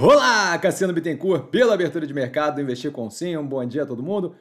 Olá, Cassiano Bittencourt, pela abertura de mercado Investir com Sim. Um bom dia a todo mundo.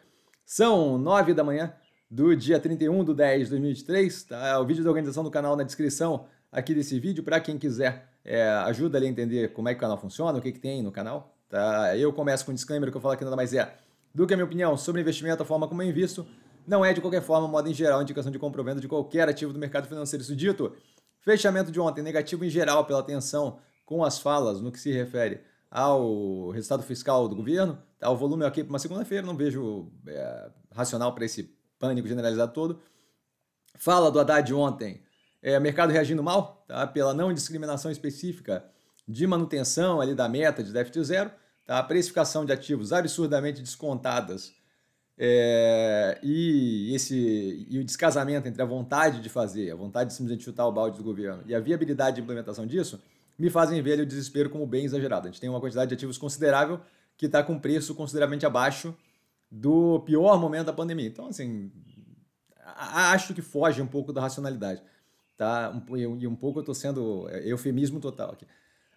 São nove da manhã do dia 31 de 10 de 2023. Tá? É o vídeo da organização do canal na descrição aqui desse vídeo para quem quiser é, ajuda ali a entender como é que o canal funciona, o que, que tem no canal. Tá? Eu começo com um disclaimer que eu falo aqui nada mais é do que a minha opinião sobre investimento, a forma como eu invisto. Não é, de qualquer forma, modo em geral, indicação de compra ou venda de qualquer ativo do mercado financeiro. Isso dito, fechamento de ontem negativo em geral pela tensão com as falas no que se refere ao resultado fiscal do governo, tá, o volume é aqui para uma segunda-feira, não vejo é, racional para esse pânico generalizado todo. Fala do Haddad ontem, é, mercado reagindo mal, tá, pela não discriminação específica de manutenção ali da meta de déficit zero, tá, precificação de ativos absurdamente descontadas é, e esse e o descasamento entre a vontade de fazer, a vontade de simplesmente chutar o balde do governo e a viabilidade de implementação disso, me fazem ver ali, o desespero como bem exagerado. A gente tem uma quantidade de ativos considerável que está com preço consideravelmente abaixo do pior momento da pandemia. Então, assim, acho que foge um pouco da racionalidade. Tá? E um pouco eu estou sendo é, eufemismo total aqui.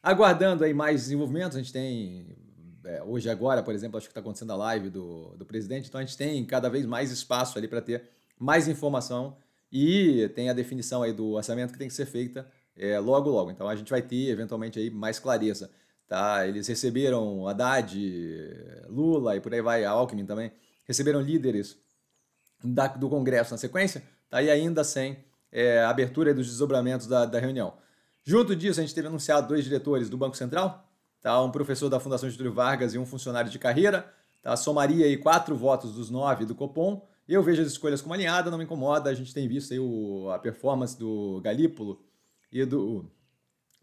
Aguardando aí mais desenvolvimentos, a gente tem é, hoje agora, por exemplo, acho que está acontecendo a live do, do presidente, então a gente tem cada vez mais espaço ali para ter mais informação e tem a definição aí do orçamento que tem que ser feita é, logo, logo. Então a gente vai ter eventualmente aí mais clareza. Tá? Eles receberam Haddad, Lula e por aí vai, Alckmin também, receberam líderes da, do Congresso na sequência, tá? e ainda sem é, abertura dos desdobramentos da, da reunião. Junto disso, a gente teve anunciado dois diretores do Banco Central, tá? um professor da Fundação Getúlio Vargas e um funcionário de carreira, tá? somaria aí quatro votos dos nove do Copom, eu vejo as escolhas como alinhada, não me incomoda. A gente tem visto aí o, a performance do Galípolo e do,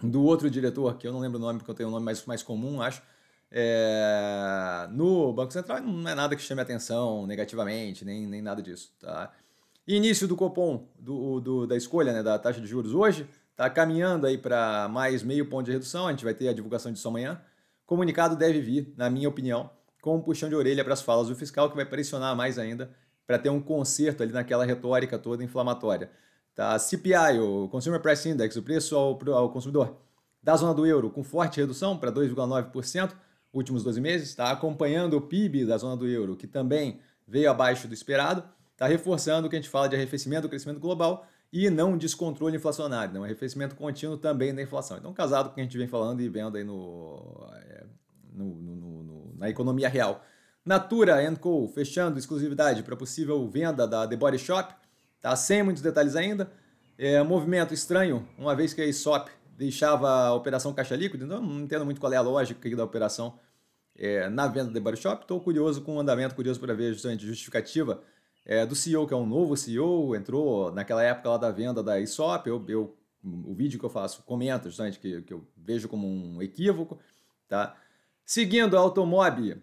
do outro diretor, que eu não lembro o nome, porque eu tenho um nome mais, mais comum, acho. É, no Banco Central não é nada que chame atenção negativamente, nem, nem nada disso. Tá? Início do Copom, do, do, da escolha né, da taxa de juros hoje, está caminhando aí para mais meio ponto de redução, a gente vai ter a divulgação disso amanhã. Comunicado deve vir, na minha opinião, com um puxão de orelha para as falas do fiscal, que vai pressionar mais ainda para ter um conserto ali naquela retórica toda inflamatória. Tá? CPI, o Consumer Price Index, o preço ao, ao consumidor da zona do euro, com forte redução para 2,9% últimos 12 meses, está acompanhando o PIB da zona do euro, que também veio abaixo do esperado, está reforçando o que a gente fala de arrefecimento do crescimento global e não descontrole inflacionário, não né? arrefecimento contínuo também da inflação. Então, casado com o que a gente vem falando e vendo aí no, é, no, no, no na economia real. Natura Co. fechando exclusividade para possível venda da The Body Shop tá? Sem muitos detalhes ainda. É, movimento estranho, uma vez que a ISOP deixava a operação caixa líquida, então não entendo muito qual é a lógica da operação é, na venda do Body Shop. Estou curioso com o andamento, curioso para ver justamente justificativa é, do CEO, que é um novo CEO, entrou naquela época lá da venda da ISOP. Eu, eu o vídeo que eu faço comenta justamente que, que eu vejo como um equívoco. Tá? Seguindo, a Automob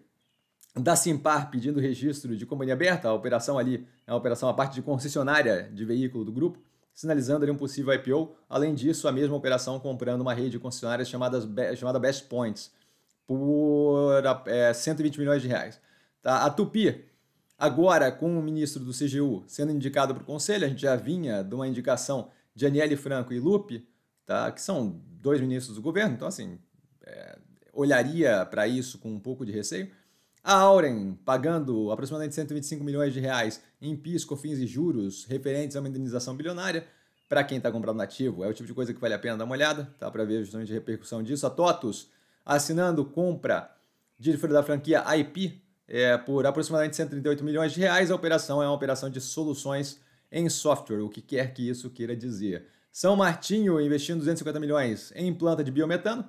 da Simpar pedindo registro de companhia aberta, a operação ali é uma operação, a parte de concessionária de veículo do grupo, sinalizando ali um possível IPO. Além disso, a mesma operação comprando uma rede de concessionárias chamadas, chamada Best Points por é, 120 milhões de reais. Tá? A Tupi, agora com o ministro do CGU sendo indicado para o conselho, a gente já vinha de uma indicação de Aniele Franco e Lupe, tá? que são dois ministros do governo, então assim, é, olharia para isso com um pouco de receio. A Auren, pagando aproximadamente 125 milhões de reais em PIS, COFINS e juros referentes a uma indenização bilionária, para quem está comprando nativo, é o tipo de coisa que vale a pena dar uma olhada, tá? Para ver justamente a repercussão disso. A TOTUS assinando compra de da franquia IP é, por aproximadamente 138 milhões de reais. A operação é uma operação de soluções em software, o que quer que isso queira dizer. São Martinho investindo 250 milhões em planta de biometano,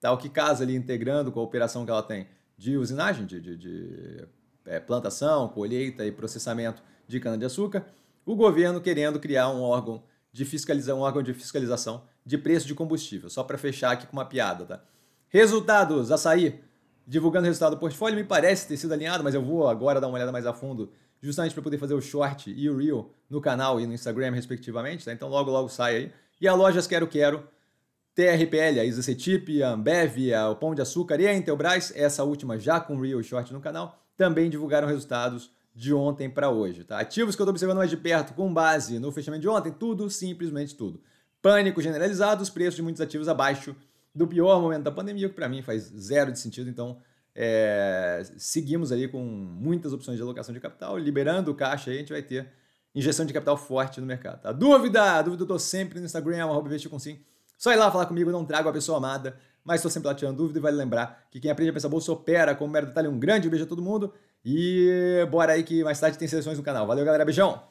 tá? o que casa ali integrando com a operação que ela tem de usinagem, de, de, de é, plantação, colheita e processamento de cana-de-açúcar, o governo querendo criar um órgão de fiscalização, um órgão de fiscalização de preço de combustível. Só para fechar aqui com uma piada, tá? Resultados, açaí, divulgando o resultado do portfólio, me parece ter sido alinhado, mas eu vou agora dar uma olhada mais a fundo, justamente para poder fazer o short e o reel no canal e no Instagram, respectivamente, tá? Então logo, logo sai aí. E a Lojas Quero Quero TRPL, a Isacetip, a Ambev, a o Pão de Açúcar e a Intelbras, essa última já com Real Short no canal, também divulgaram resultados de ontem para hoje. Tá? Ativos que eu estou observando mais de perto, com base no fechamento de ontem, tudo, simplesmente tudo. Pânico generalizado, os preços de muitos ativos abaixo do pior momento da pandemia, que para mim faz zero de sentido, então é, seguimos ali com muitas opções de alocação de capital, liberando o caixa aí, a gente vai ter injeção de capital forte no mercado. Tá? Dúvida? Dúvida eu estou sempre no Instagram, arroba com sim. Só ir lá falar comigo, não trago a pessoa amada, mas estou sempre lá tirando dúvida e vale lembrar que quem aprende a pensar bolsa opera como merda detalhe. Um grande beijo a todo mundo e bora aí que mais tarde tem seleções no canal. Valeu, galera, beijão!